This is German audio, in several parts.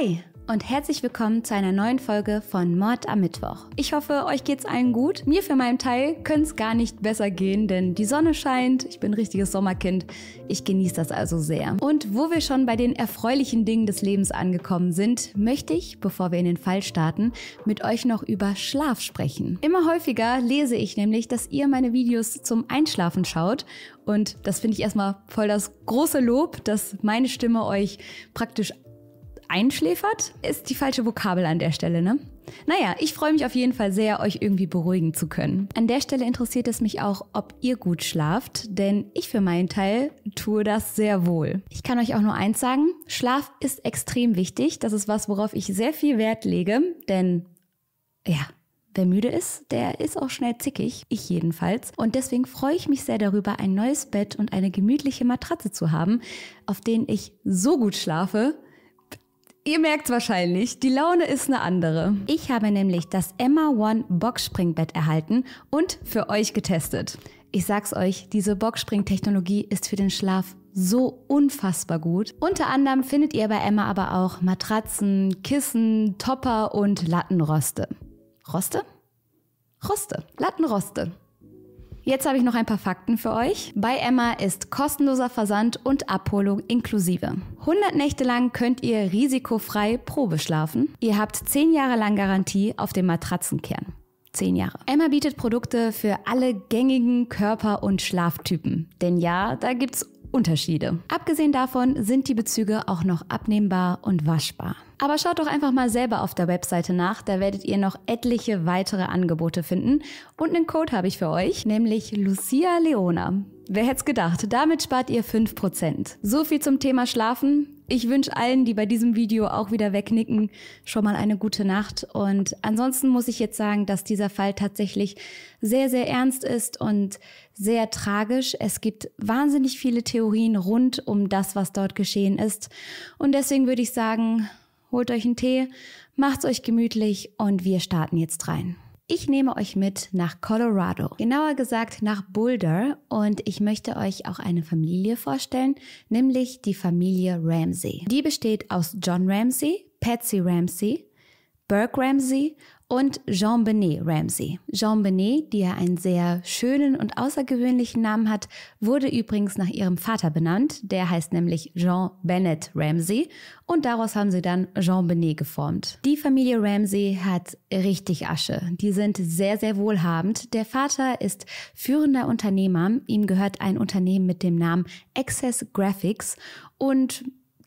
Hi und herzlich willkommen zu einer neuen Folge von Mord am Mittwoch. Ich hoffe, euch geht's allen gut. Mir für meinen Teil könnte gar nicht besser gehen, denn die Sonne scheint, ich bin richtiges Sommerkind, ich genieße das also sehr. Und wo wir schon bei den erfreulichen Dingen des Lebens angekommen sind, möchte ich, bevor wir in den Fall starten, mit euch noch über Schlaf sprechen. Immer häufiger lese ich nämlich, dass ihr meine Videos zum Einschlafen schaut und das finde ich erstmal voll das große Lob, dass meine Stimme euch praktisch einschläfert, ist die falsche Vokabel an der Stelle, ne? Naja, ich freue mich auf jeden Fall sehr, euch irgendwie beruhigen zu können. An der Stelle interessiert es mich auch, ob ihr gut schlaft, denn ich für meinen Teil tue das sehr wohl. Ich kann euch auch nur eins sagen, Schlaf ist extrem wichtig. Das ist was, worauf ich sehr viel Wert lege, denn ja, Wer müde ist, der ist auch schnell zickig, ich jedenfalls. Und deswegen freue ich mich sehr darüber, ein neues Bett und eine gemütliche Matratze zu haben, auf denen ich so gut schlafe, Ihr merkt wahrscheinlich, die Laune ist eine andere. Ich habe nämlich das Emma One Boxspringbett erhalten und für euch getestet. Ich sag's euch, diese Boxspringtechnologie ist für den Schlaf so unfassbar gut. Unter anderem findet ihr bei Emma aber auch Matratzen, Kissen, Topper und Lattenroste. Roste? Roste. Lattenroste. Jetzt habe ich noch ein paar Fakten für euch. Bei Emma ist kostenloser Versand und Abholung inklusive. 100 Nächte lang könnt ihr risikofrei Probe schlafen. Ihr habt 10 Jahre lang Garantie auf dem Matratzenkern. 10 Jahre. Emma bietet Produkte für alle gängigen Körper- und Schlaftypen. Denn ja, da gibt es Unterschiede. Abgesehen davon sind die Bezüge auch noch abnehmbar und waschbar. Aber schaut doch einfach mal selber auf der Webseite nach, da werdet ihr noch etliche weitere Angebote finden. Und einen Code habe ich für euch, nämlich Lucia Leona. Wer hätte es gedacht, damit spart ihr 5%. So viel zum Thema Schlafen. Ich wünsche allen, die bei diesem Video auch wieder wegnicken, schon mal eine gute Nacht. Und ansonsten muss ich jetzt sagen, dass dieser Fall tatsächlich sehr, sehr ernst ist und sehr tragisch. Es gibt wahnsinnig viele Theorien rund um das, was dort geschehen ist. Und deswegen würde ich sagen, holt euch einen Tee, macht's euch gemütlich und wir starten jetzt rein. Ich nehme euch mit nach Colorado, genauer gesagt nach Boulder und ich möchte euch auch eine Familie vorstellen, nämlich die Familie Ramsey. Die besteht aus John Ramsey, Patsy Ramsey, Burke Ramsey und Jean Benet Ramsey. Jean Benet, die ja einen sehr schönen und außergewöhnlichen Namen hat, wurde übrigens nach ihrem Vater benannt. Der heißt nämlich Jean Bennett Ramsey und daraus haben sie dann Jean Benet geformt. Die Familie Ramsey hat richtig Asche. Die sind sehr, sehr wohlhabend. Der Vater ist führender Unternehmer. Ihm gehört ein Unternehmen mit dem Namen Access Graphics und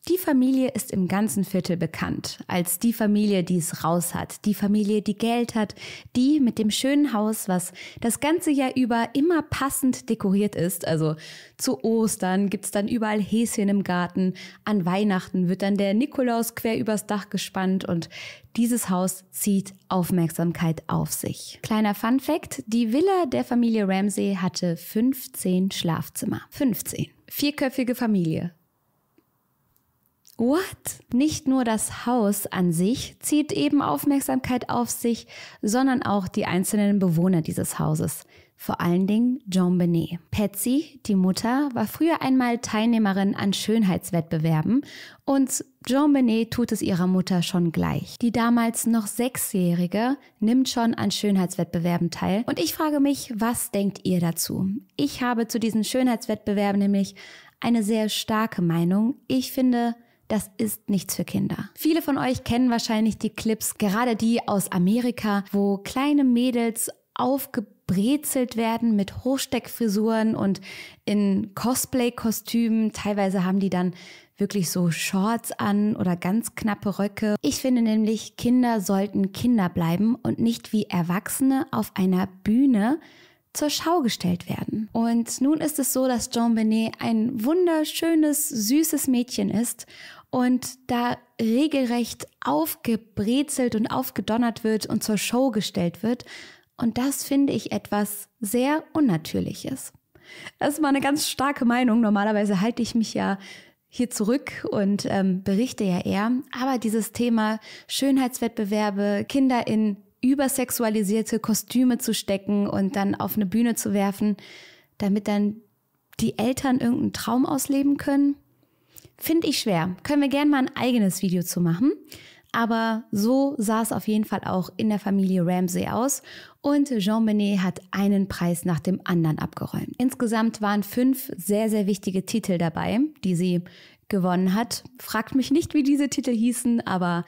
die Familie ist im ganzen Viertel bekannt, als die Familie, die es raus hat, die Familie, die Geld hat, die mit dem schönen Haus, was das ganze Jahr über immer passend dekoriert ist. Also zu Ostern gibt es dann überall Häschen im Garten, an Weihnachten wird dann der Nikolaus quer übers Dach gespannt und dieses Haus zieht Aufmerksamkeit auf sich. Kleiner Fun fact, die Villa der Familie Ramsey hatte 15 Schlafzimmer. 15. Vierköpfige Familie, What? Nicht nur das Haus an sich zieht eben Aufmerksamkeit auf sich, sondern auch die einzelnen Bewohner dieses Hauses. Vor allen Dingen Jean Benet. Patsy, die Mutter, war früher einmal Teilnehmerin an Schönheitswettbewerben und Jean Benet tut es ihrer Mutter schon gleich. Die damals noch Sechsjährige nimmt schon an Schönheitswettbewerben teil und ich frage mich, was denkt ihr dazu? Ich habe zu diesen Schönheitswettbewerben nämlich eine sehr starke Meinung. Ich finde, das ist nichts für Kinder. Viele von euch kennen wahrscheinlich die Clips, gerade die aus Amerika, wo kleine Mädels aufgebrezelt werden mit Hochsteckfrisuren und in Cosplay-Kostümen. Teilweise haben die dann wirklich so Shorts an oder ganz knappe Röcke. Ich finde nämlich, Kinder sollten Kinder bleiben und nicht wie Erwachsene auf einer Bühne zur Schau gestellt werden. Und nun ist es so, dass Jean Benet ein wunderschönes, süßes Mädchen ist und da regelrecht aufgebrezelt und aufgedonnert wird und zur Show gestellt wird. Und das finde ich etwas sehr Unnatürliches. Das ist mal eine ganz starke Meinung. Normalerweise halte ich mich ja hier zurück und ähm, berichte ja eher. Aber dieses Thema Schönheitswettbewerbe, Kinder in übersexualisierte Kostüme zu stecken und dann auf eine Bühne zu werfen, damit dann die Eltern irgendeinen Traum ausleben können, Finde ich schwer. Können wir gerne mal ein eigenes Video zu machen. Aber so sah es auf jeden Fall auch in der Familie Ramsey aus und Jean Benet hat einen Preis nach dem anderen abgeräumt. Insgesamt waren fünf sehr, sehr wichtige Titel dabei, die sie gewonnen hat. Fragt mich nicht, wie diese Titel hießen, aber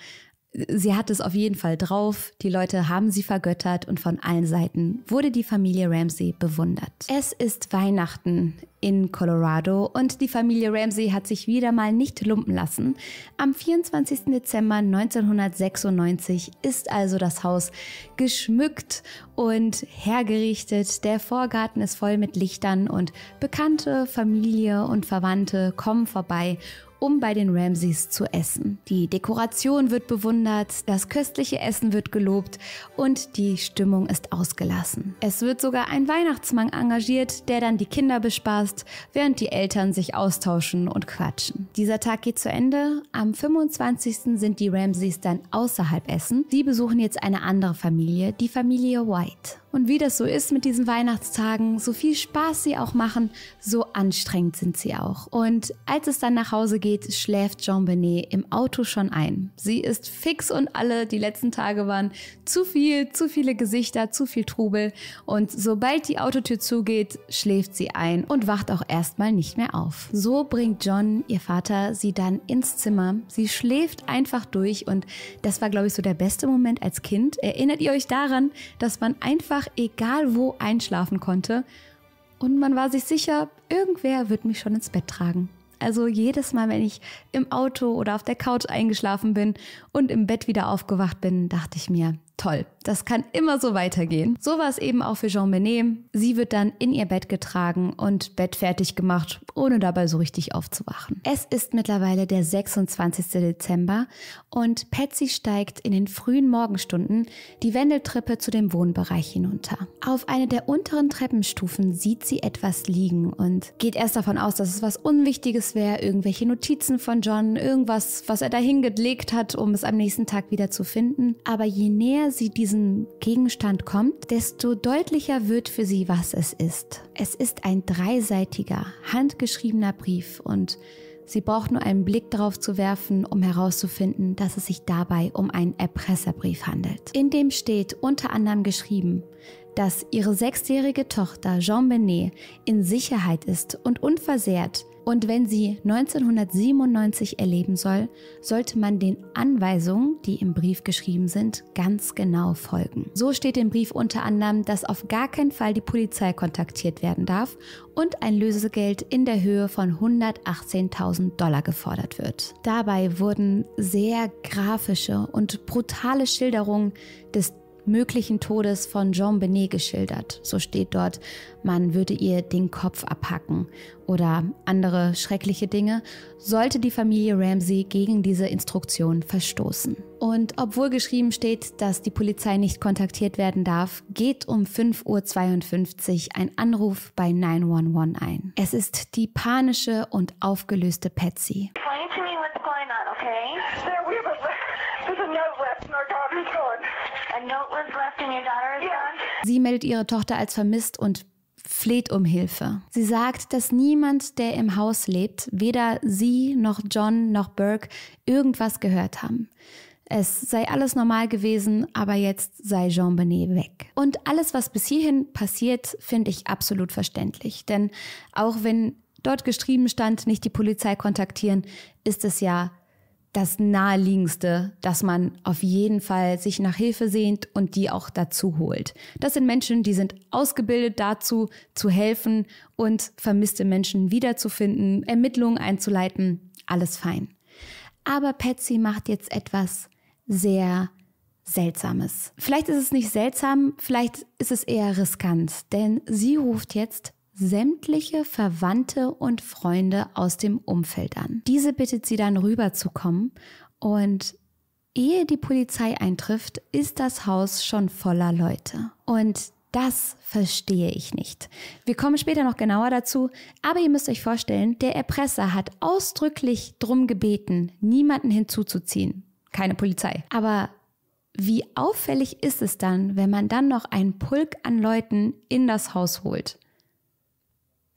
sie hat es auf jeden Fall drauf, die Leute haben sie vergöttert und von allen Seiten wurde die Familie Ramsey bewundert. Es ist Weihnachten in Colorado und die Familie Ramsey hat sich wieder mal nicht lumpen lassen. Am 24. Dezember 1996 ist also das Haus geschmückt und hergerichtet. Der Vorgarten ist voll mit Lichtern und bekannte Familie und Verwandte kommen vorbei um bei den Ramses zu essen. Die Dekoration wird bewundert, das köstliche Essen wird gelobt und die Stimmung ist ausgelassen. Es wird sogar ein Weihnachtsmann engagiert, der dann die Kinder bespaßt, während die Eltern sich austauschen und quatschen. Dieser Tag geht zu Ende. Am 25. sind die Ramses dann außerhalb Essen. Sie besuchen jetzt eine andere Familie, die Familie White. Und wie das so ist mit diesen Weihnachtstagen, so viel Spaß sie auch machen, so anstrengend sind sie auch. Und als es dann nach Hause geht, schläft Jean Benet im Auto schon ein. Sie ist fix und alle, die letzten Tage waren zu viel, zu viele Gesichter, zu viel Trubel. Und sobald die Autotür zugeht, schläft sie ein und wacht auch erstmal nicht mehr auf. So bringt John, ihr Vater, sie dann ins Zimmer. Sie schläft einfach durch und das war, glaube ich, so der beste Moment als Kind. Erinnert ihr euch daran, dass man einfach einfach egal wo einschlafen konnte und man war sich sicher, irgendwer wird mich schon ins Bett tragen. Also jedes Mal, wenn ich im Auto oder auf der Couch eingeschlafen bin und im Bett wieder aufgewacht bin, dachte ich mir, Toll, das kann immer so weitergehen. So war es eben auch für Jean Benet. Sie wird dann in ihr Bett getragen und bettfertig gemacht, ohne dabei so richtig aufzuwachen. Es ist mittlerweile der 26. Dezember und Patsy steigt in den frühen Morgenstunden die Wendeltreppe zu dem Wohnbereich hinunter. Auf einer der unteren Treppenstufen sieht sie etwas liegen und geht erst davon aus, dass es was Unwichtiges wäre, irgendwelche Notizen von John, irgendwas, was er dahin gelegt hat, um es am nächsten Tag wieder zu finden. Aber je näher näher sie diesem Gegenstand kommt, desto deutlicher wird für sie, was es ist. Es ist ein dreiseitiger, handgeschriebener Brief und sie braucht nur einen Blick darauf zu werfen, um herauszufinden, dass es sich dabei um einen Erpresserbrief handelt. In dem steht unter anderem geschrieben, dass ihre sechsjährige Tochter Jean Benet in Sicherheit ist und unversehrt und wenn sie 1997 erleben soll, sollte man den Anweisungen, die im Brief geschrieben sind, ganz genau folgen. So steht im Brief unter anderem, dass auf gar keinen Fall die Polizei kontaktiert werden darf und ein Lösegeld in der Höhe von 118.000 Dollar gefordert wird. Dabei wurden sehr grafische und brutale Schilderungen des möglichen Todes von Jean Benet geschildert. So steht dort, man würde ihr den Kopf abhacken oder andere schreckliche Dinge, sollte die Familie Ramsey gegen diese Instruktion verstoßen. Und obwohl geschrieben steht, dass die Polizei nicht kontaktiert werden darf, geht um 5.52 Uhr ein Anruf bei 911 ein. Es ist die panische und aufgelöste Patsy. Explain to me what's going on, okay? There, we have a, Sie meldet ihre Tochter als vermisst und fleht um Hilfe. Sie sagt, dass niemand, der im Haus lebt, weder sie noch John noch Burke irgendwas gehört haben. Es sei alles normal gewesen, aber jetzt sei Jean Benet weg. Und alles, was bis hierhin passiert, finde ich absolut verständlich. Denn auch wenn dort geschrieben stand, nicht die Polizei kontaktieren, ist es ja das Naheliegendste, dass man auf jeden Fall sich nach Hilfe sehnt und die auch dazu holt. Das sind Menschen, die sind ausgebildet dazu, zu helfen und vermisste Menschen wiederzufinden, Ermittlungen einzuleiten, alles fein. Aber Patsy macht jetzt etwas sehr Seltsames. Vielleicht ist es nicht seltsam, vielleicht ist es eher riskant, denn sie ruft jetzt sämtliche Verwandte und Freunde aus dem Umfeld an. Diese bittet sie dann rüberzukommen und ehe die Polizei eintrifft, ist das Haus schon voller Leute. Und das verstehe ich nicht. Wir kommen später noch genauer dazu, aber ihr müsst euch vorstellen, der Erpresser hat ausdrücklich drum gebeten, niemanden hinzuzuziehen. Keine Polizei. Aber wie auffällig ist es dann, wenn man dann noch einen Pulk an Leuten in das Haus holt?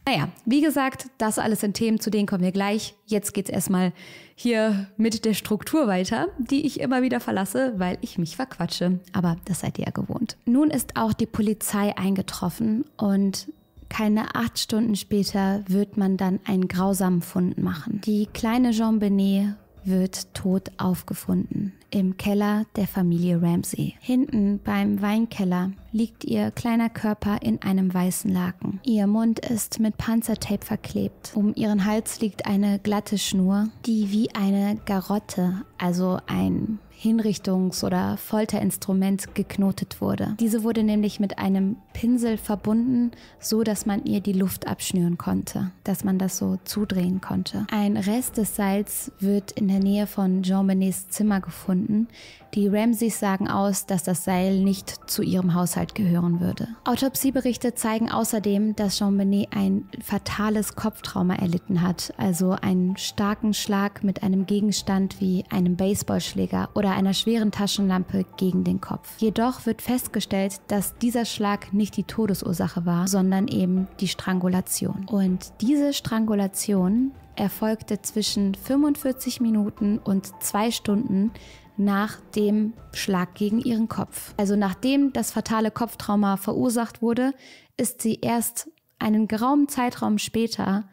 Naja, wie gesagt, das alles sind Themen, zu denen kommen wir gleich. Jetzt geht's erstmal hier mit der Struktur weiter, die ich immer wieder verlasse, weil ich mich verquatsche. Aber das seid ihr ja gewohnt. Nun ist auch die Polizei eingetroffen und keine acht Stunden später wird man dann einen grausamen Fund machen. Die kleine Jean Benet wird tot aufgefunden im Keller der Familie Ramsey. Hinten beim Weinkeller liegt ihr kleiner Körper in einem weißen Laken. Ihr Mund ist mit Panzertape verklebt. Um ihren Hals liegt eine glatte Schnur, die wie eine Garotte, also ein Hinrichtungs- oder Folterinstrument geknotet wurde. Diese wurde nämlich mit einem Pinsel verbunden, so dass man ihr die Luft abschnüren konnte, dass man das so zudrehen konnte. Ein Rest des Seils wird in der Nähe von Jean Benets Zimmer gefunden. Die Ramsays sagen aus, dass das Seil nicht zu ihrem Haushalt gehören würde. Autopsieberichte zeigen außerdem, dass Jean Benet ein fatales Kopftrauma erlitten hat, also einen starken Schlag mit einem Gegenstand wie einem Baseballschläger oder einer schweren Taschenlampe gegen den Kopf. Jedoch wird festgestellt, dass dieser Schlag nicht nicht die Todesursache war, sondern eben die Strangulation. Und diese Strangulation erfolgte zwischen 45 Minuten und zwei Stunden nach dem Schlag gegen ihren Kopf. Also nachdem das fatale Kopftrauma verursacht wurde, ist sie erst einen geraumen Zeitraum später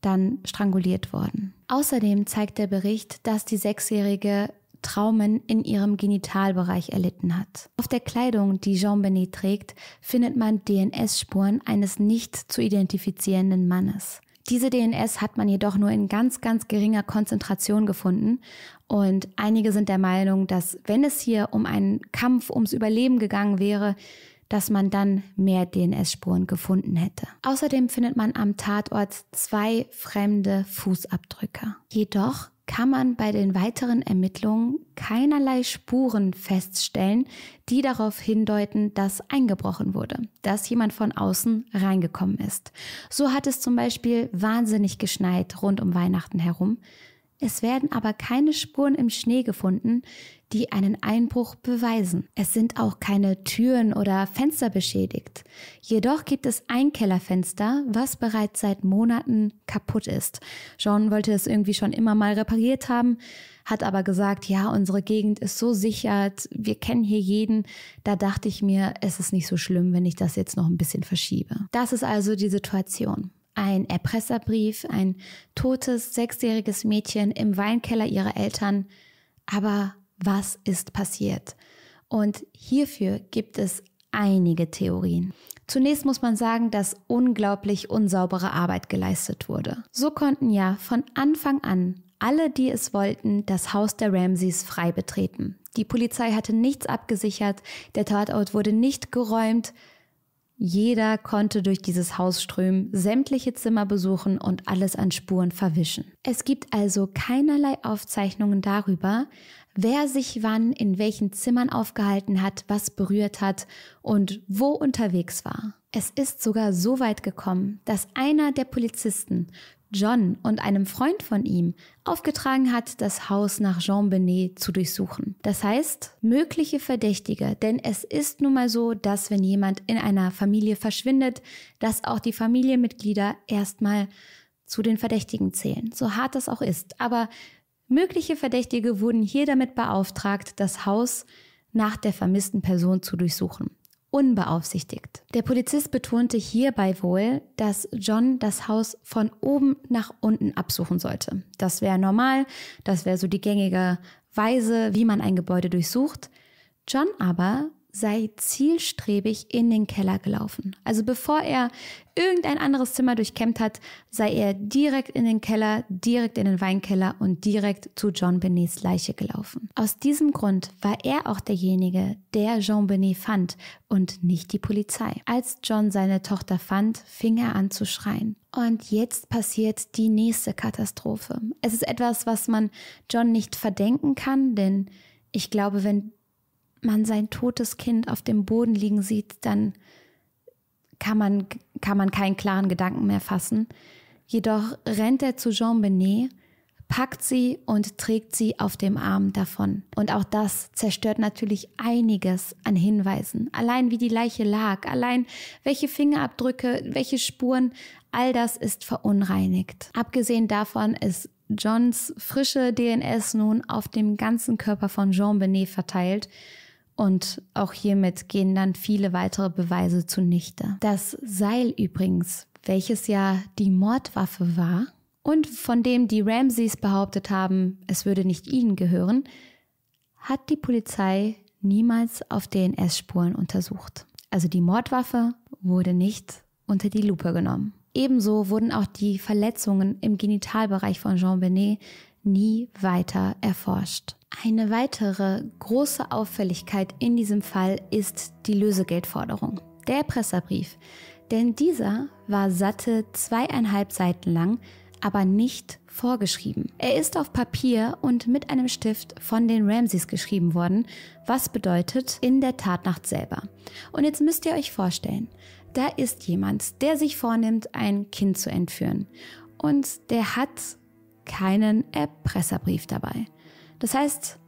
dann stranguliert worden. Außerdem zeigt der Bericht, dass die Sechsjährige Traumen in ihrem Genitalbereich erlitten hat. Auf der Kleidung, die Jean-Benet trägt, findet man DNS-Spuren eines nicht zu identifizierenden Mannes. Diese DNS hat man jedoch nur in ganz, ganz geringer Konzentration gefunden. Und einige sind der Meinung, dass wenn es hier um einen Kampf ums Überleben gegangen wäre, dass man dann mehr DNS-Spuren gefunden hätte. Außerdem findet man am Tatort zwei fremde Fußabdrücke. Jedoch kann man bei den weiteren Ermittlungen keinerlei Spuren feststellen, die darauf hindeuten, dass eingebrochen wurde, dass jemand von außen reingekommen ist. So hat es zum Beispiel wahnsinnig geschneit rund um Weihnachten herum. Es werden aber keine Spuren im Schnee gefunden, die einen Einbruch beweisen. Es sind auch keine Türen oder Fenster beschädigt. Jedoch gibt es ein Kellerfenster, was bereits seit Monaten kaputt ist. John wollte es irgendwie schon immer mal repariert haben, hat aber gesagt, ja, unsere Gegend ist so sicher, wir kennen hier jeden. Da dachte ich mir, es ist nicht so schlimm, wenn ich das jetzt noch ein bisschen verschiebe. Das ist also die Situation ein Erpresserbrief, ein totes sechsjähriges Mädchen im Weinkeller ihrer Eltern, aber was ist passiert. Und hierfür gibt es einige Theorien. Zunächst muss man sagen, dass unglaublich unsaubere Arbeit geleistet wurde. So konnten ja von Anfang an alle, die es wollten, das Haus der Ramseys frei betreten. Die Polizei hatte nichts abgesichert, der Tatort wurde nicht geräumt. Jeder konnte durch dieses Haus strömen, sämtliche Zimmer besuchen und alles an Spuren verwischen. Es gibt also keinerlei Aufzeichnungen darüber, wer sich wann in welchen Zimmern aufgehalten hat, was berührt hat und wo unterwegs war. Es ist sogar so weit gekommen, dass einer der Polizisten John und einem Freund von ihm aufgetragen hat, das Haus nach Jean Benet zu durchsuchen. Das heißt, mögliche Verdächtige, denn es ist nun mal so, dass wenn jemand in einer Familie verschwindet, dass auch die Familienmitglieder erstmal zu den Verdächtigen zählen, so hart das auch ist. Aber Mögliche Verdächtige wurden hier damit beauftragt, das Haus nach der vermissten Person zu durchsuchen. Unbeaufsichtigt. Der Polizist betonte hierbei wohl, dass John das Haus von oben nach unten absuchen sollte. Das wäre normal, das wäre so die gängige Weise, wie man ein Gebäude durchsucht. John aber sei zielstrebig in den Keller gelaufen. Also bevor er irgendein anderes Zimmer durchkämmt hat, sei er direkt in den Keller, direkt in den Weinkeller und direkt zu John Benets Leiche gelaufen. Aus diesem Grund war er auch derjenige, der Jean Benet fand und nicht die Polizei. Als John seine Tochter fand, fing er an zu schreien. Und jetzt passiert die nächste Katastrophe. Es ist etwas, was man John nicht verdenken kann, denn ich glaube, wenn man sein totes Kind auf dem Boden liegen sieht, dann kann man, kann man keinen klaren Gedanken mehr fassen. Jedoch rennt er zu Jean Benet, packt sie und trägt sie auf dem Arm davon. Und auch das zerstört natürlich einiges an Hinweisen. Allein wie die Leiche lag, allein welche Fingerabdrücke, welche Spuren, all das ist verunreinigt. Abgesehen davon ist Johns frische DNS nun auf dem ganzen Körper von Jean Benet verteilt und auch hiermit gehen dann viele weitere Beweise zunichte. Das Seil übrigens, welches ja die Mordwaffe war und von dem die Ramseys behauptet haben, es würde nicht ihnen gehören, hat die Polizei niemals auf DNS-Spuren untersucht. Also die Mordwaffe wurde nicht unter die Lupe genommen. Ebenso wurden auch die Verletzungen im Genitalbereich von Jean Benet nie weiter erforscht. Eine weitere große Auffälligkeit in diesem Fall ist die Lösegeldforderung, der Presserbrief. Denn dieser war satte zweieinhalb Seiten lang, aber nicht vorgeschrieben. Er ist auf Papier und mit einem Stift von den Ramses geschrieben worden, was bedeutet in der Tatnacht selber. Und jetzt müsst ihr euch vorstellen, da ist jemand, der sich vornimmt, ein Kind zu entführen. Und der hat keinen Erpresserbrief dabei. Das heißt,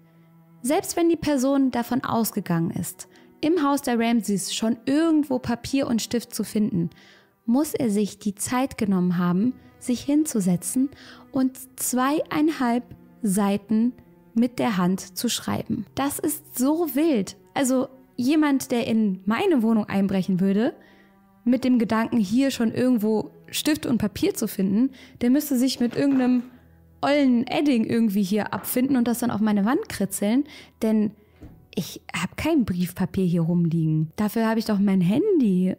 selbst wenn die Person davon ausgegangen ist, im Haus der Ramses schon irgendwo Papier und Stift zu finden, muss er sich die Zeit genommen haben, sich hinzusetzen und zweieinhalb Seiten mit der Hand zu schreiben. Das ist so wild. Also jemand, der in meine Wohnung einbrechen würde, mit dem Gedanken, hier schon irgendwo Stift und Papier zu finden, der müsste sich mit irgendeinem ollen Edding irgendwie hier abfinden und das dann auf meine Wand kritzeln, denn ich habe kein Briefpapier hier rumliegen. Dafür habe ich doch mein Handy.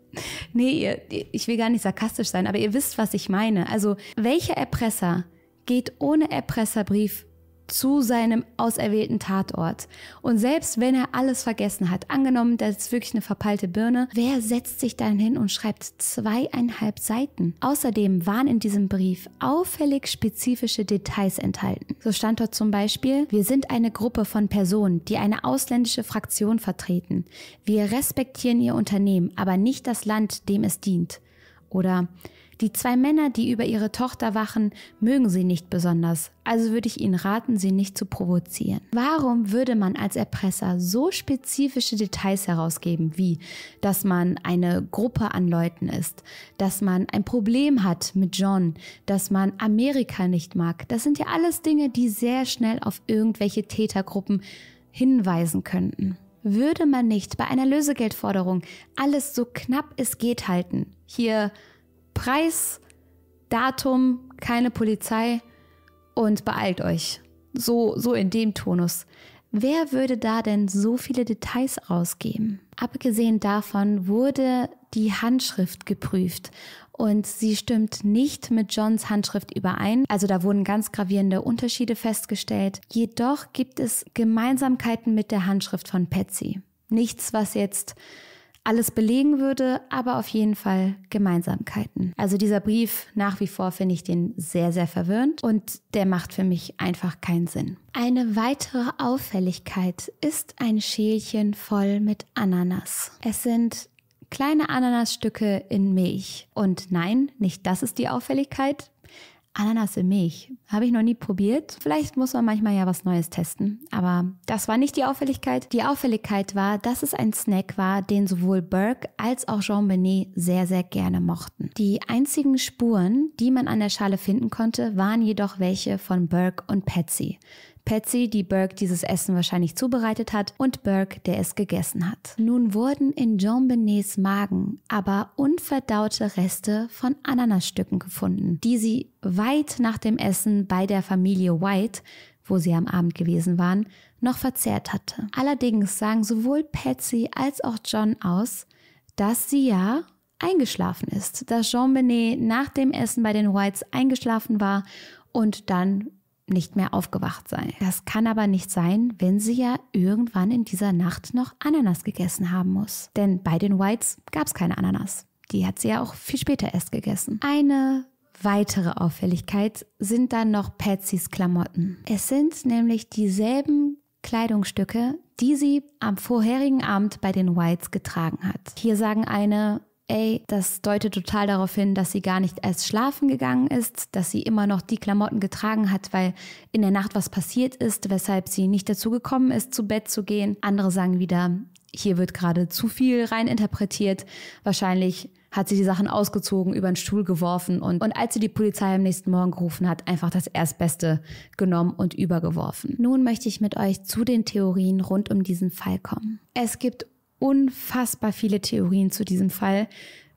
nee, ihr, ich will gar nicht sarkastisch sein, aber ihr wisst, was ich meine. Also, welcher Erpresser geht ohne Erpresserbrief zu seinem auserwählten Tatort. Und selbst wenn er alles vergessen hat, angenommen, das ist wirklich eine verpeilte Birne, wer setzt sich dann hin und schreibt zweieinhalb Seiten? Außerdem waren in diesem Brief auffällig spezifische Details enthalten. So stand dort zum Beispiel, wir sind eine Gruppe von Personen, die eine ausländische Fraktion vertreten. Wir respektieren ihr Unternehmen, aber nicht das Land, dem es dient. Oder die zwei Männer, die über ihre Tochter wachen, mögen sie nicht besonders, also würde ich ihnen raten, sie nicht zu provozieren. Warum würde man als Erpresser so spezifische Details herausgeben, wie dass man eine Gruppe an Leuten ist, dass man ein Problem hat mit John, dass man Amerika nicht mag? Das sind ja alles Dinge, die sehr schnell auf irgendwelche Tätergruppen hinweisen könnten würde man nicht bei einer Lösegeldforderung alles so knapp es geht halten. Hier Preis, Datum, keine Polizei und beeilt euch. So, so in dem Tonus. Wer würde da denn so viele Details rausgeben? Abgesehen davon wurde die Handschrift geprüft und sie stimmt nicht mit Johns Handschrift überein. Also da wurden ganz gravierende Unterschiede festgestellt. Jedoch gibt es Gemeinsamkeiten mit der Handschrift von Patsy. Nichts, was jetzt alles belegen würde, aber auf jeden Fall Gemeinsamkeiten. Also dieser Brief nach wie vor finde ich den sehr, sehr verwirrend und der macht für mich einfach keinen Sinn. Eine weitere Auffälligkeit ist ein Schälchen voll mit Ananas. Es sind kleine Ananasstücke in Milch. Und nein, nicht das ist die Auffälligkeit. Ananas im Milch. Habe ich noch nie probiert. Vielleicht muss man manchmal ja was Neues testen. Aber das war nicht die Auffälligkeit. Die Auffälligkeit war, dass es ein Snack war, den sowohl Burke als auch Jean Benet sehr, sehr gerne mochten. Die einzigen Spuren, die man an der Schale finden konnte, waren jedoch welche von Burke und Patsy. Patsy, die Burke dieses Essen wahrscheinlich zubereitet hat, und Burke, der es gegessen hat. Nun wurden in Jean Benets Magen aber unverdaute Reste von Ananasstücken gefunden, die sie weit nach dem Essen bei der Familie White wo sie am Abend gewesen waren, noch verzehrt hatte. Allerdings sagen sowohl Patsy als auch John aus, dass sie ja eingeschlafen ist, dass Jean Benet nach dem Essen bei den Whites eingeschlafen war und dann nicht mehr aufgewacht sein. Das kann aber nicht sein, wenn sie ja irgendwann in dieser Nacht noch Ananas gegessen haben muss. Denn bei den Whites gab es keine Ananas. Die hat sie ja auch viel später erst gegessen. Eine weitere Auffälligkeit sind dann noch Patsys Klamotten. Es sind nämlich dieselben Kleidungsstücke, die sie am vorherigen Abend bei den Whites getragen hat. Hier sagen eine ey, das deutet total darauf hin, dass sie gar nicht erst schlafen gegangen ist, dass sie immer noch die Klamotten getragen hat, weil in der Nacht was passiert ist, weshalb sie nicht dazu gekommen ist, zu Bett zu gehen. Andere sagen wieder, hier wird gerade zu viel rein interpretiert. Wahrscheinlich hat sie die Sachen ausgezogen, über den Stuhl geworfen und, und als sie die Polizei am nächsten Morgen gerufen hat, einfach das Erstbeste genommen und übergeworfen. Nun möchte ich mit euch zu den Theorien rund um diesen Fall kommen. Es gibt unfassbar viele Theorien zu diesem Fall.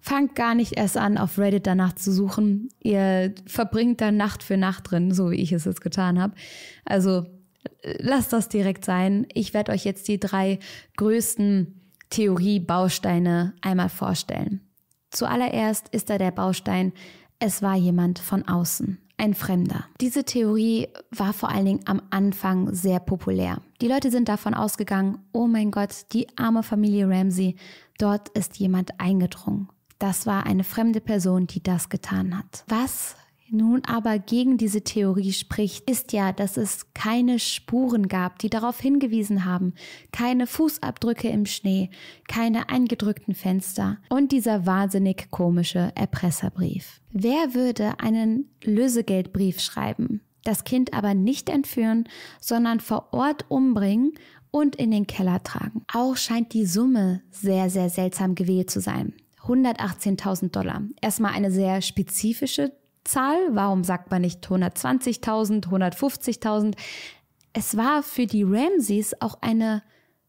Fangt gar nicht erst an, auf Reddit danach zu suchen. Ihr verbringt da Nacht für Nacht drin, so wie ich es jetzt getan habe. Also lasst das direkt sein. Ich werde euch jetzt die drei größten Theoriebausteine einmal vorstellen. Zuallererst ist da der Baustein, es war jemand von außen ein Fremder. Diese Theorie war vor allen Dingen am Anfang sehr populär. Die Leute sind davon ausgegangen, oh mein Gott, die arme Familie Ramsey, dort ist jemand eingedrungen. Das war eine fremde Person, die das getan hat. Was nun aber gegen diese Theorie spricht, ist ja, dass es keine Spuren gab, die darauf hingewiesen haben, keine Fußabdrücke im Schnee, keine eingedrückten Fenster und dieser wahnsinnig komische Erpresserbrief. Wer würde einen Lösegeldbrief schreiben, das Kind aber nicht entführen, sondern vor Ort umbringen und in den Keller tragen? Auch scheint die Summe sehr, sehr seltsam gewählt zu sein. 118.000 Dollar. Erstmal eine sehr spezifische Zahl. Warum sagt man nicht 120.000, 150.000? Es war für die Ramses auch eine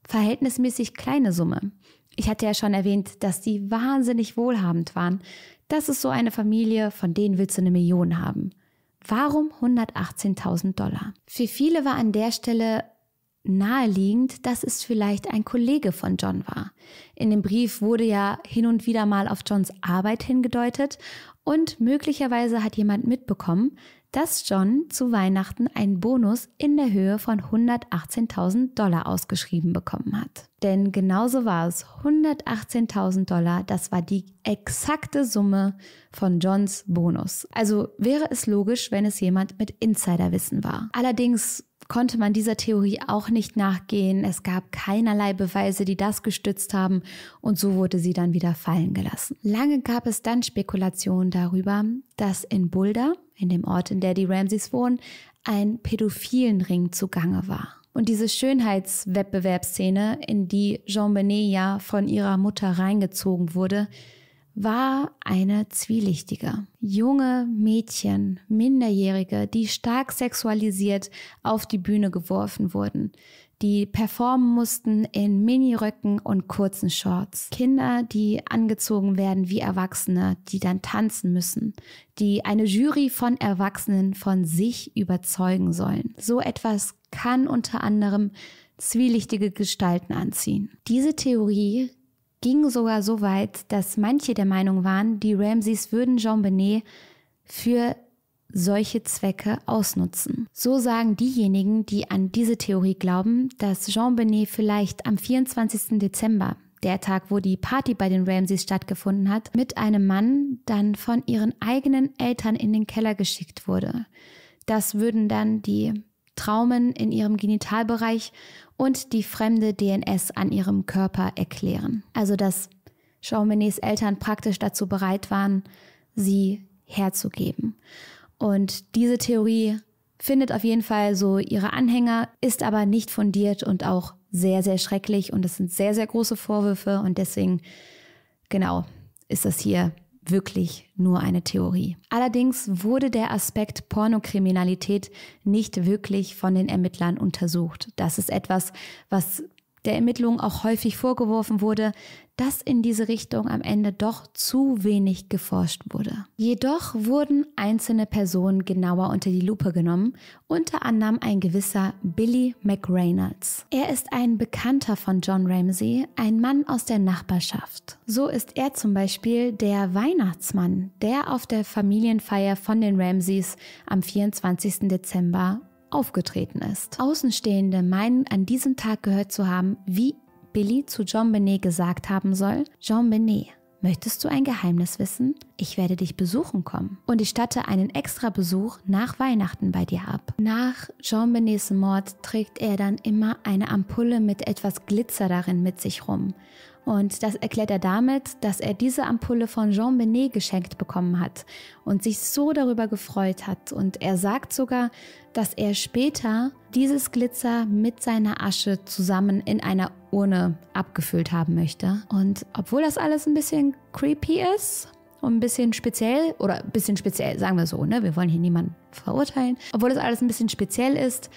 verhältnismäßig kleine Summe. Ich hatte ja schon erwähnt, dass die wahnsinnig wohlhabend waren. Das ist so eine Familie, von denen willst du eine Million haben. Warum 118.000 Dollar? Für viele war an der Stelle naheliegend, dass es vielleicht ein Kollege von John war. In dem Brief wurde ja hin und wieder mal auf Johns Arbeit hingedeutet und möglicherweise hat jemand mitbekommen, dass John zu Weihnachten einen Bonus in der Höhe von 118.000 Dollar ausgeschrieben bekommen hat. Denn genauso war es, 118.000 Dollar, das war die exakte Summe von Johns Bonus. Also wäre es logisch, wenn es jemand mit Insiderwissen war. Allerdings konnte man dieser Theorie auch nicht nachgehen. Es gab keinerlei Beweise, die das gestützt haben und so wurde sie dann wieder fallen gelassen. Lange gab es dann Spekulationen darüber, dass in Boulder, in dem Ort, in der die Ramseys wohnen, ein pädophilen Ring zugange war. Und diese Schönheitswettbewerbsszene, in die Jean Benet ja von ihrer Mutter reingezogen wurde, war eine zwielichtige. Junge Mädchen, Minderjährige, die stark sexualisiert auf die Bühne geworfen wurden, die performen mussten in Miniröcken und kurzen Shorts. Kinder, die angezogen werden wie Erwachsene, die dann tanzen müssen, die eine Jury von Erwachsenen von sich überzeugen sollen. So etwas kann unter anderem zwielichtige Gestalten anziehen. Diese Theorie ging sogar so weit, dass manche der Meinung waren, die Ramsays würden Jean Benet für solche Zwecke ausnutzen. So sagen diejenigen, die an diese Theorie glauben, dass Jean Benet vielleicht am 24. Dezember, der Tag, wo die Party bei den Ramsays stattgefunden hat, mit einem Mann dann von ihren eigenen Eltern in den Keller geschickt wurde. Das würden dann die Traumen in ihrem Genitalbereich und die fremde DNS an ihrem Körper erklären. Also dass Chauvenets Eltern praktisch dazu bereit waren, sie herzugeben. Und diese Theorie findet auf jeden Fall so ihre Anhänger, ist aber nicht fundiert und auch sehr, sehr schrecklich. Und es sind sehr, sehr große Vorwürfe. Und deswegen, genau, ist das hier wirklich nur eine Theorie. Allerdings wurde der Aspekt Pornokriminalität nicht wirklich von den Ermittlern untersucht. Das ist etwas, was der Ermittlungen auch häufig vorgeworfen wurde, dass in diese Richtung am Ende doch zu wenig geforscht wurde. Jedoch wurden einzelne Personen genauer unter die Lupe genommen, unter anderem ein gewisser Billy McReynolds. Er ist ein Bekannter von John Ramsey, ein Mann aus der Nachbarschaft. So ist er zum Beispiel der Weihnachtsmann, der auf der Familienfeier von den Ramseys am 24. Dezember aufgetreten ist. Außenstehende meinen, an diesem Tag gehört zu haben, wie Billy zu Jean Benet gesagt haben soll, Jean Benet, möchtest du ein Geheimnis wissen? Ich werde dich besuchen kommen. Und ich statte einen extra Besuch nach Weihnachten bei dir ab. Nach Jean Benets Mord trägt er dann immer eine Ampulle mit etwas Glitzer darin mit sich rum. Und das erklärt er damit, dass er diese Ampulle von Jean Benet geschenkt bekommen hat und sich so darüber gefreut hat. Und er sagt sogar, dass er später dieses Glitzer mit seiner Asche zusammen in einer Urne abgefüllt haben möchte. Und obwohl das alles ein bisschen creepy ist, und ein bisschen speziell, oder ein bisschen speziell, sagen wir so, ne? Wir wollen hier niemanden verurteilen. Obwohl das alles ein bisschen speziell ist,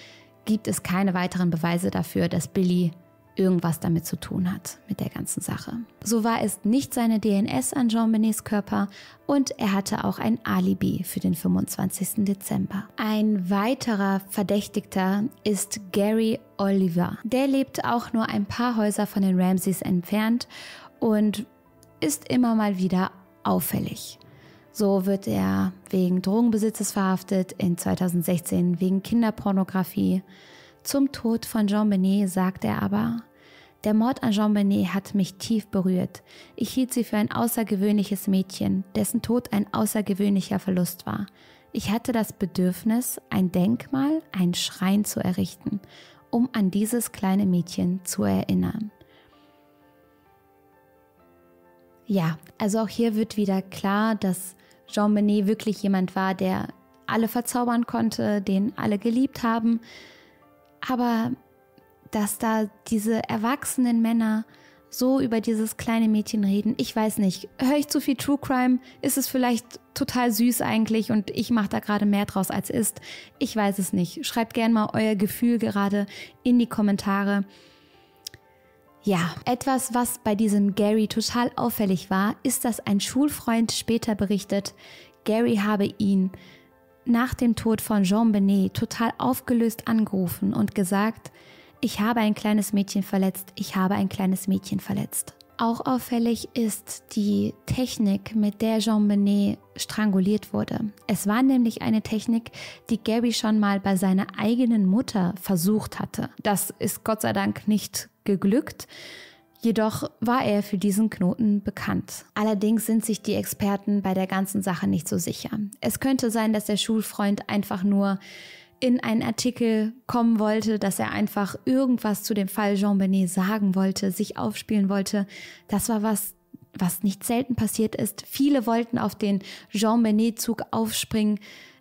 gibt es keine weiteren Beweise dafür, dass Billy irgendwas damit zu tun hat, mit der ganzen Sache. So war es nicht seine DNS an Jean Benets Körper und er hatte auch ein Alibi für den 25. Dezember. Ein weiterer Verdächtigter ist Gary Oliver. Der lebt auch nur ein paar Häuser von den Ramseys entfernt und ist immer mal wieder auffällig. So wird er wegen Drogenbesitzes verhaftet, in 2016 wegen Kinderpornografie zum Tod von Jean Benet sagt er aber, der Mord an Jean Benet hat mich tief berührt. Ich hielt sie für ein außergewöhnliches Mädchen, dessen Tod ein außergewöhnlicher Verlust war. Ich hatte das Bedürfnis, ein Denkmal, einen Schrein zu errichten, um an dieses kleine Mädchen zu erinnern. Ja, also auch hier wird wieder klar, dass Jean Benet wirklich jemand war, der alle verzaubern konnte, den alle geliebt haben, aber dass da diese erwachsenen Männer so über dieses kleine Mädchen reden, ich weiß nicht. Höre ich zu viel True Crime? Ist es vielleicht total süß eigentlich und ich mache da gerade mehr draus als ist? Ich weiß es nicht. Schreibt gerne mal euer Gefühl gerade in die Kommentare. Ja, etwas, was bei diesem Gary total auffällig war, ist, dass ein Schulfreund später berichtet, Gary habe ihn nach dem Tod von Jean Benet total aufgelöst angerufen und gesagt, ich habe ein kleines Mädchen verletzt, ich habe ein kleines Mädchen verletzt. Auch auffällig ist die Technik, mit der Jean Benet stranguliert wurde. Es war nämlich eine Technik, die Gabby schon mal bei seiner eigenen Mutter versucht hatte. Das ist Gott sei Dank nicht geglückt. Jedoch war er für diesen Knoten bekannt. Allerdings sind sich die Experten bei der ganzen Sache nicht so sicher. Es könnte sein, dass der Schulfreund einfach nur in einen Artikel kommen wollte, dass er einfach irgendwas zu dem Fall Jean Benet sagen wollte, sich aufspielen wollte. Das war was, was nicht selten passiert ist. Viele wollten auf den Jean Benet-Zug aufspringen,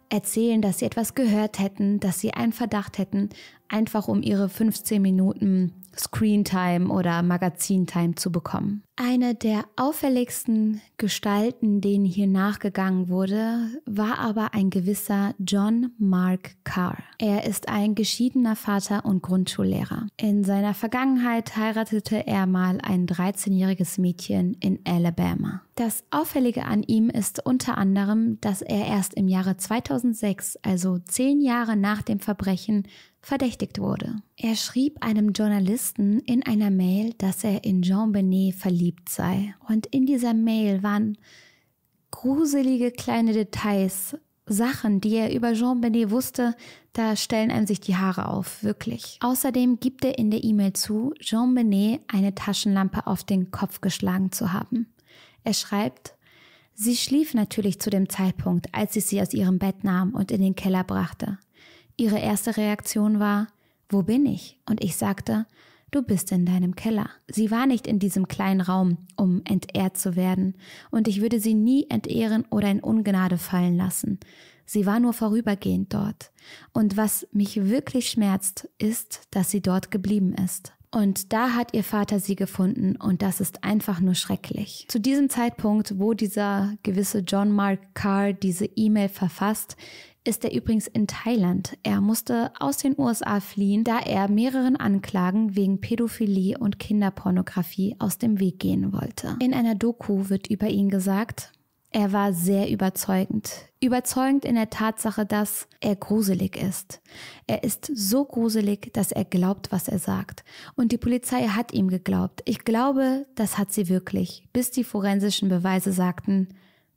erzählen, dass sie etwas gehört hätten, dass sie einen Verdacht hätten, einfach um ihre 15 Minuten Screentime oder Magazintime zu bekommen. Eine der auffälligsten Gestalten, denen hier nachgegangen wurde, war aber ein gewisser John Mark Carr. Er ist ein geschiedener Vater und Grundschullehrer. In seiner Vergangenheit heiratete er mal ein 13-jähriges Mädchen in Alabama. Das Auffällige an ihm ist unter anderem, dass er erst im Jahre 2006, also zehn Jahre nach dem Verbrechen, verdächtigt wurde. Er schrieb einem Journalisten in einer Mail, dass er in Jean Benet verliebt verliebt sei. Und in dieser Mail waren gruselige kleine Details, Sachen, die er über Jean Benet wusste, da stellen einem sich die Haare auf, wirklich. Außerdem gibt er in der E-Mail zu, Jean Benet eine Taschenlampe auf den Kopf geschlagen zu haben. Er schreibt, sie schlief natürlich zu dem Zeitpunkt, als ich sie aus ihrem Bett nahm und in den Keller brachte. Ihre erste Reaktion war, wo bin ich? Und ich sagte, Du bist in deinem Keller. Sie war nicht in diesem kleinen Raum, um entehrt zu werden, und ich würde sie nie entehren oder in Ungnade fallen lassen. Sie war nur vorübergehend dort. Und was mich wirklich schmerzt, ist, dass sie dort geblieben ist. Und da hat ihr Vater sie gefunden und das ist einfach nur schrecklich. Zu diesem Zeitpunkt, wo dieser gewisse John Mark Carr diese E-Mail verfasst, ist er übrigens in Thailand. Er musste aus den USA fliehen, da er mehreren Anklagen wegen Pädophilie und Kinderpornografie aus dem Weg gehen wollte. In einer Doku wird über ihn gesagt, er war sehr überzeugend. Überzeugend in der Tatsache, dass er gruselig ist. Er ist so gruselig, dass er glaubt, was er sagt. Und die Polizei hat ihm geglaubt. Ich glaube, das hat sie wirklich, bis die forensischen Beweise sagten,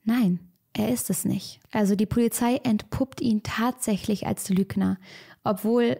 nein, er ist es nicht. Also die Polizei entpuppt ihn tatsächlich als Lügner, obwohl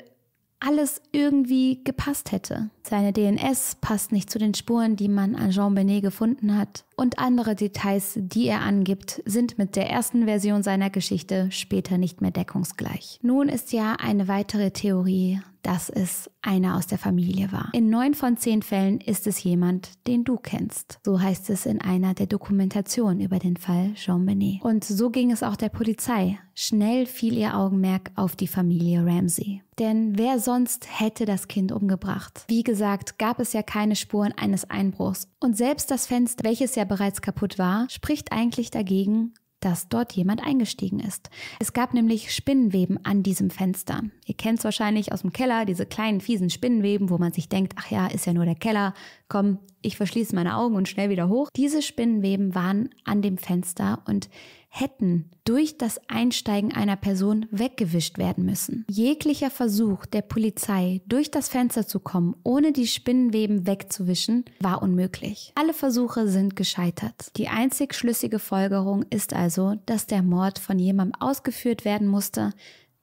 alles irgendwie gepasst hätte. Seine DNS passt nicht zu den Spuren, die man an Jean Benet gefunden hat. Und andere Details, die er angibt, sind mit der ersten Version seiner Geschichte später nicht mehr deckungsgleich. Nun ist ja eine weitere Theorie dass es einer aus der Familie war. In neun von zehn Fällen ist es jemand, den du kennst. So heißt es in einer der Dokumentationen über den Fall Jean Benet. Und so ging es auch der Polizei. Schnell fiel ihr Augenmerk auf die Familie Ramsey. Denn wer sonst hätte das Kind umgebracht? Wie gesagt, gab es ja keine Spuren eines Einbruchs. Und selbst das Fenster, welches ja bereits kaputt war, spricht eigentlich dagegen, dass dort jemand eingestiegen ist. Es gab nämlich Spinnenweben an diesem Fenster. Ihr kennt es wahrscheinlich aus dem Keller, diese kleinen fiesen Spinnenweben, wo man sich denkt, ach ja, ist ja nur der Keller, komm, ich verschließe meine Augen und schnell wieder hoch. Diese Spinnenweben waren an dem Fenster und hätten durch das Einsteigen einer Person weggewischt werden müssen. Jeglicher Versuch der Polizei, durch das Fenster zu kommen, ohne die Spinnenweben wegzuwischen, war unmöglich. Alle Versuche sind gescheitert. Die einzig schlüssige Folgerung ist also, dass der Mord von jemandem ausgeführt werden musste,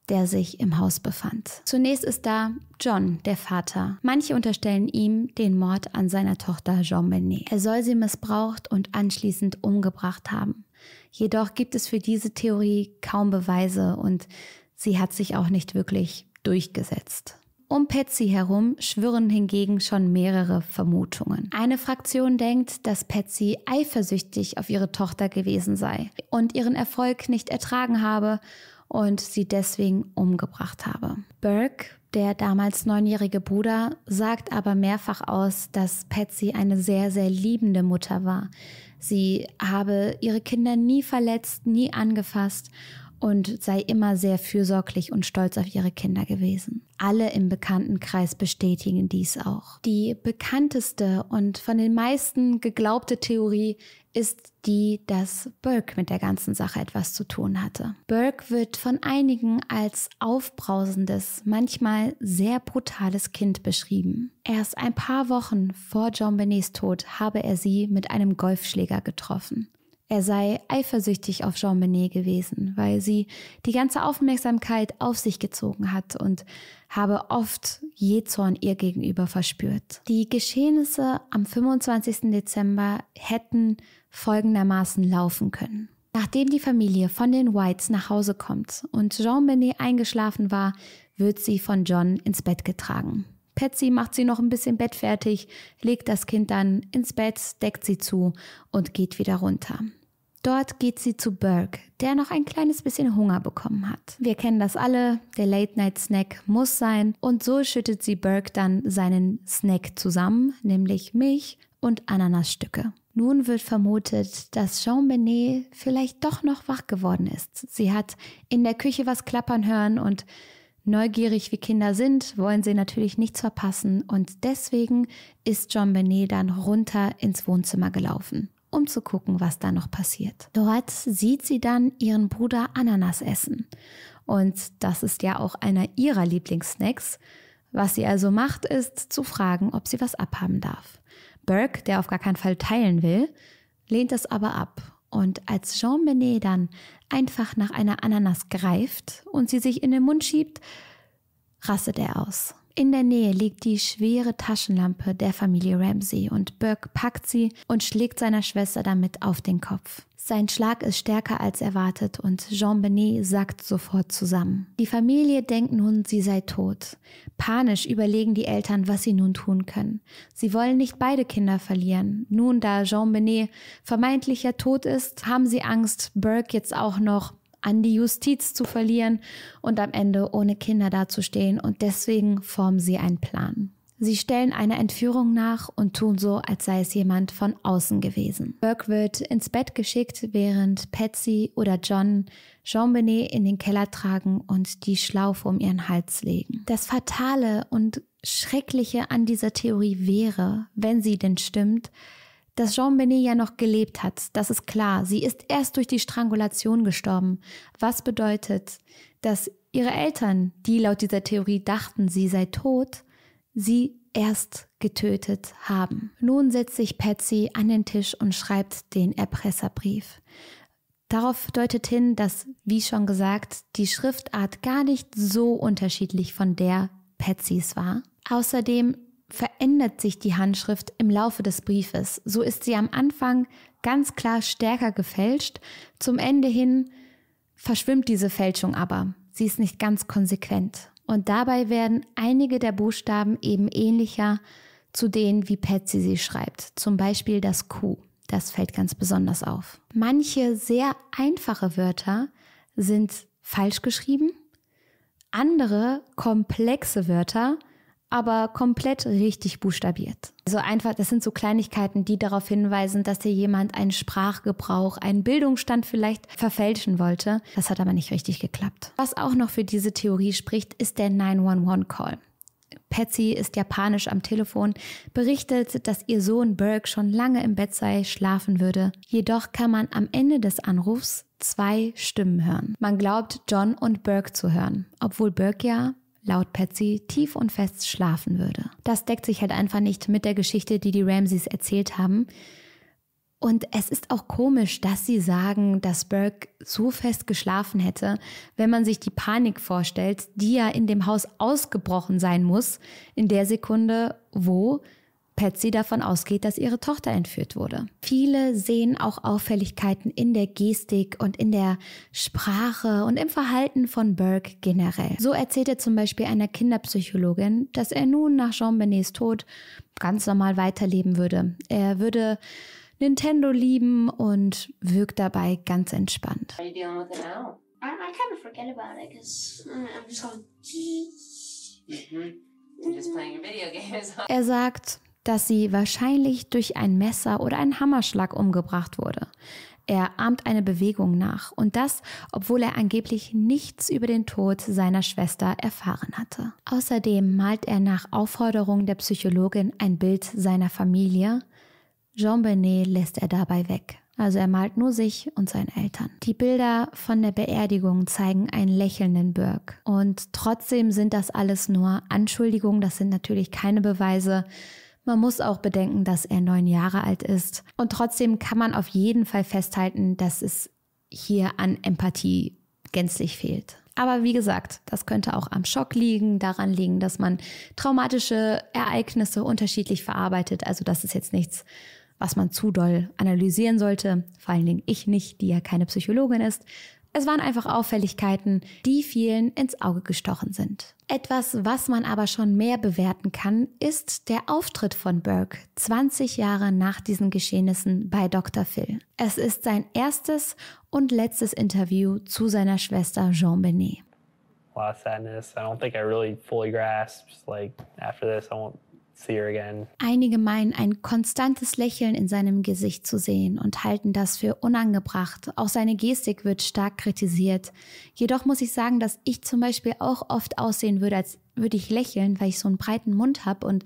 der sich im Haus befand. Zunächst ist da John, der Vater. Manche unterstellen ihm den Mord an seiner Tochter Jean Benet. Er soll sie missbraucht und anschließend umgebracht haben. Jedoch gibt es für diese Theorie kaum Beweise und sie hat sich auch nicht wirklich durchgesetzt. Um Patsy herum schwirren hingegen schon mehrere Vermutungen. Eine Fraktion denkt, dass Patsy eifersüchtig auf ihre Tochter gewesen sei und ihren Erfolg nicht ertragen habe und sie deswegen umgebracht habe. Burke, der damals neunjährige Bruder, sagt aber mehrfach aus, dass Patsy eine sehr, sehr liebende Mutter war. Sie habe ihre Kinder nie verletzt, nie angefasst und sei immer sehr fürsorglich und stolz auf ihre Kinder gewesen. Alle im Bekanntenkreis bestätigen dies auch. Die bekannteste und von den meisten geglaubte Theorie ist die, dass Burke mit der ganzen Sache etwas zu tun hatte. Burke wird von einigen als aufbrausendes, manchmal sehr brutales Kind beschrieben. Erst ein paar Wochen vor John Benets Tod habe er sie mit einem Golfschläger getroffen. Er sei eifersüchtig auf Jean Benet gewesen, weil sie die ganze Aufmerksamkeit auf sich gezogen hat und habe oft Jezorn ihr gegenüber verspürt. Die Geschehnisse am 25. Dezember hätten folgendermaßen laufen können. Nachdem die Familie von den Whites nach Hause kommt und Jean Benet eingeschlafen war, wird sie von John ins Bett getragen. Patsy macht sie noch ein bisschen Bett fertig, legt das Kind dann ins Bett, deckt sie zu und geht wieder runter. Dort geht sie zu Burke, der noch ein kleines bisschen Hunger bekommen hat. Wir kennen das alle, der Late-Night-Snack muss sein und so schüttet sie Burke dann seinen Snack zusammen, nämlich Milch und Ananasstücke. Nun wird vermutet, dass Jean Benet vielleicht doch noch wach geworden ist. Sie hat in der Küche was klappern hören und Neugierig wie Kinder sind, wollen sie natürlich nichts verpassen und deswegen ist John Benet dann runter ins Wohnzimmer gelaufen, um zu gucken, was da noch passiert. Dort sieht sie dann ihren Bruder Ananas essen und das ist ja auch einer ihrer Lieblingssnacks. Was sie also macht, ist zu fragen, ob sie was abhaben darf. Burke, der auf gar keinen Fall teilen will, lehnt es aber ab und als Jean Benet dann einfach nach einer Ananas greift und sie sich in den Mund schiebt, rastet er aus. In der Nähe liegt die schwere Taschenlampe der Familie Ramsey und Burke packt sie und schlägt seiner Schwester damit auf den Kopf. Sein Schlag ist stärker als erwartet und Jean Benet sackt sofort zusammen. Die Familie denkt nun, sie sei tot. Panisch überlegen die Eltern, was sie nun tun können. Sie wollen nicht beide Kinder verlieren. Nun, da Jean Benet vermeintlich ja tot ist, haben sie Angst, Burke jetzt auch noch an die Justiz zu verlieren und am Ende ohne Kinder dazustehen. Und deswegen formen sie einen Plan. Sie stellen eine Entführung nach und tun so, als sei es jemand von außen gewesen. Burke wird ins Bett geschickt, während Patsy oder John Jean Benet in den Keller tragen und die Schlaufe um ihren Hals legen. Das Fatale und Schreckliche an dieser Theorie wäre, wenn sie denn stimmt, dass Jean Benet ja noch gelebt hat. Das ist klar. Sie ist erst durch die Strangulation gestorben. Was bedeutet, dass ihre Eltern, die laut dieser Theorie dachten, sie sei tot, sie erst getötet haben. Nun setzt sich Patsy an den Tisch und schreibt den Erpresserbrief. Darauf deutet hin, dass, wie schon gesagt, die Schriftart gar nicht so unterschiedlich von der Patsys war. Außerdem verändert sich die Handschrift im Laufe des Briefes. So ist sie am Anfang ganz klar stärker gefälscht, zum Ende hin verschwimmt diese Fälschung aber. Sie ist nicht ganz konsequent. Und dabei werden einige der Buchstaben eben ähnlicher zu denen, wie Patsy sie schreibt. Zum Beispiel das Q. Das fällt ganz besonders auf. Manche sehr einfache Wörter sind falsch geschrieben. Andere komplexe Wörter aber komplett richtig buchstabiert. Also einfach, das sind so Kleinigkeiten, die darauf hinweisen, dass hier jemand einen Sprachgebrauch, einen Bildungsstand vielleicht verfälschen wollte. Das hat aber nicht richtig geklappt. Was auch noch für diese Theorie spricht, ist der 911-Call. Patsy ist japanisch am Telefon, berichtet, dass ihr Sohn Burke schon lange im Bett sei, schlafen würde. Jedoch kann man am Ende des Anrufs zwei Stimmen hören. Man glaubt, John und Burke zu hören, obwohl Burke ja laut Patsy, tief und fest schlafen würde. Das deckt sich halt einfach nicht mit der Geschichte, die die Ramses erzählt haben. Und es ist auch komisch, dass sie sagen, dass Burke so fest geschlafen hätte, wenn man sich die Panik vorstellt, die ja in dem Haus ausgebrochen sein muss, in der Sekunde, wo Patsy davon ausgeht, dass ihre Tochter entführt wurde. Viele sehen auch Auffälligkeiten in der Gestik und in der Sprache und im Verhalten von Burke generell. So erzählt er zum Beispiel einer Kinderpsychologin, dass er nun nach Jean Benets Tod ganz normal weiterleben würde. Er würde Nintendo lieben und wirkt dabei ganz entspannt. Uh, mm-hmm. Er sagt, dass sie wahrscheinlich durch ein Messer oder einen Hammerschlag umgebracht wurde. Er ahmt eine Bewegung nach und das, obwohl er angeblich nichts über den Tod seiner Schwester erfahren hatte. Außerdem malt er nach Aufforderung der Psychologin ein Bild seiner Familie. Jean Benet lässt er dabei weg. Also er malt nur sich und seine Eltern. Die Bilder von der Beerdigung zeigen einen lächelnden Birk. Und trotzdem sind das alles nur Anschuldigungen, das sind natürlich keine Beweise. Man muss auch bedenken, dass er neun Jahre alt ist. Und trotzdem kann man auf jeden Fall festhalten, dass es hier an Empathie gänzlich fehlt. Aber wie gesagt, das könnte auch am Schock liegen, daran liegen, dass man traumatische Ereignisse unterschiedlich verarbeitet. Also das ist jetzt nichts, was man zu doll analysieren sollte. Vor allen Dingen ich nicht, die ja keine Psychologin ist. Es waren einfach Auffälligkeiten, die vielen ins Auge gestochen sind. Etwas, was man aber schon mehr bewerten kann, ist der Auftritt von Burke 20 Jahre nach diesen Geschehnissen bei Dr. Phil. Es ist sein erstes und letztes Interview zu seiner Schwester Jean Benet. A lot of sadness. I don't think I really fully grasped. Like after this, I won't Einige meinen ein konstantes Lächeln in seinem Gesicht zu sehen und halten das für unangebracht. Auch seine Gestik wird stark kritisiert. Jedoch muss ich sagen, dass ich zum Beispiel auch oft aussehen würde, als würde ich lächeln, weil ich so einen breiten Mund habe und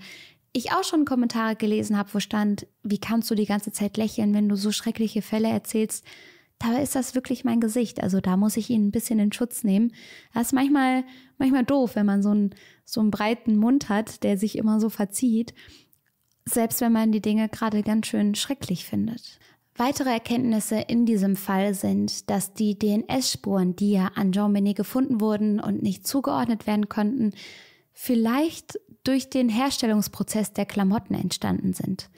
ich auch schon Kommentare gelesen habe, wo stand, wie kannst du die ganze Zeit lächeln, wenn du so schreckliche Fälle erzählst? da ist das wirklich mein Gesicht. Also da muss ich ihn ein bisschen in Schutz nehmen. Das ist manchmal, manchmal doof, wenn man so einen, so einen breiten Mund hat, der sich immer so verzieht. Selbst wenn man die Dinge gerade ganz schön schrecklich findet. Weitere Erkenntnisse in diesem Fall sind, dass die DNS-Spuren, die ja an Jean Monnet gefunden wurden und nicht zugeordnet werden konnten, vielleicht durch den Herstellungsprozess der Klamotten entstanden sind.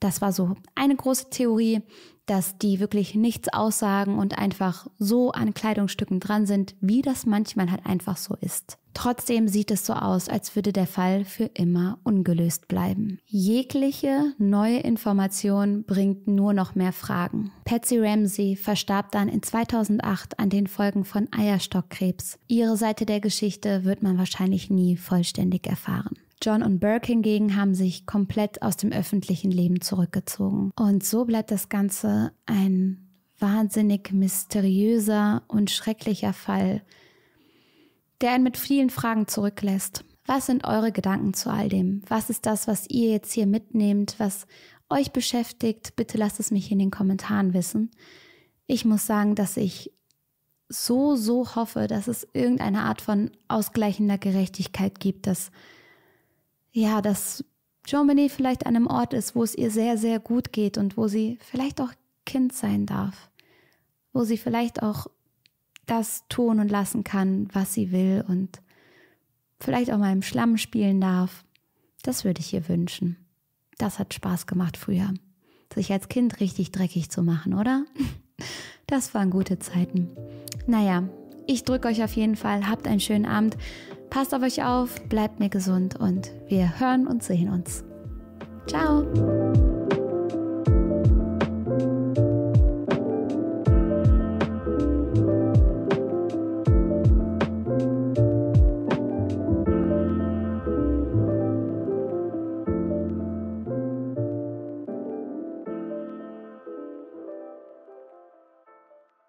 Das war so eine große Theorie dass die wirklich nichts aussagen und einfach so an Kleidungsstücken dran sind, wie das manchmal halt einfach so ist. Trotzdem sieht es so aus, als würde der Fall für immer ungelöst bleiben. Jegliche neue Information bringt nur noch mehr Fragen. Patsy Ramsey verstarb dann in 2008 an den Folgen von Eierstockkrebs. Ihre Seite der Geschichte wird man wahrscheinlich nie vollständig erfahren. John und Burke hingegen haben sich komplett aus dem öffentlichen Leben zurückgezogen. Und so bleibt das Ganze ein wahnsinnig mysteriöser und schrecklicher Fall, der einen mit vielen Fragen zurücklässt. Was sind eure Gedanken zu all dem? Was ist das, was ihr jetzt hier mitnehmt, was euch beschäftigt? Bitte lasst es mich in den Kommentaren wissen. Ich muss sagen, dass ich so, so hoffe, dass es irgendeine Art von ausgleichender Gerechtigkeit gibt, dass ja, dass Germany vielleicht an einem Ort ist, wo es ihr sehr, sehr gut geht und wo sie vielleicht auch Kind sein darf, wo sie vielleicht auch das tun und lassen kann, was sie will und vielleicht auch mal im Schlamm spielen darf. Das würde ich ihr wünschen. Das hat Spaß gemacht früher. Sich als Kind richtig dreckig zu machen, oder? Das waren gute Zeiten. Naja, ich drücke euch auf jeden Fall. Habt einen schönen Abend. Passt auf euch auf, bleibt mir gesund und wir hören und sehen uns. Ciao!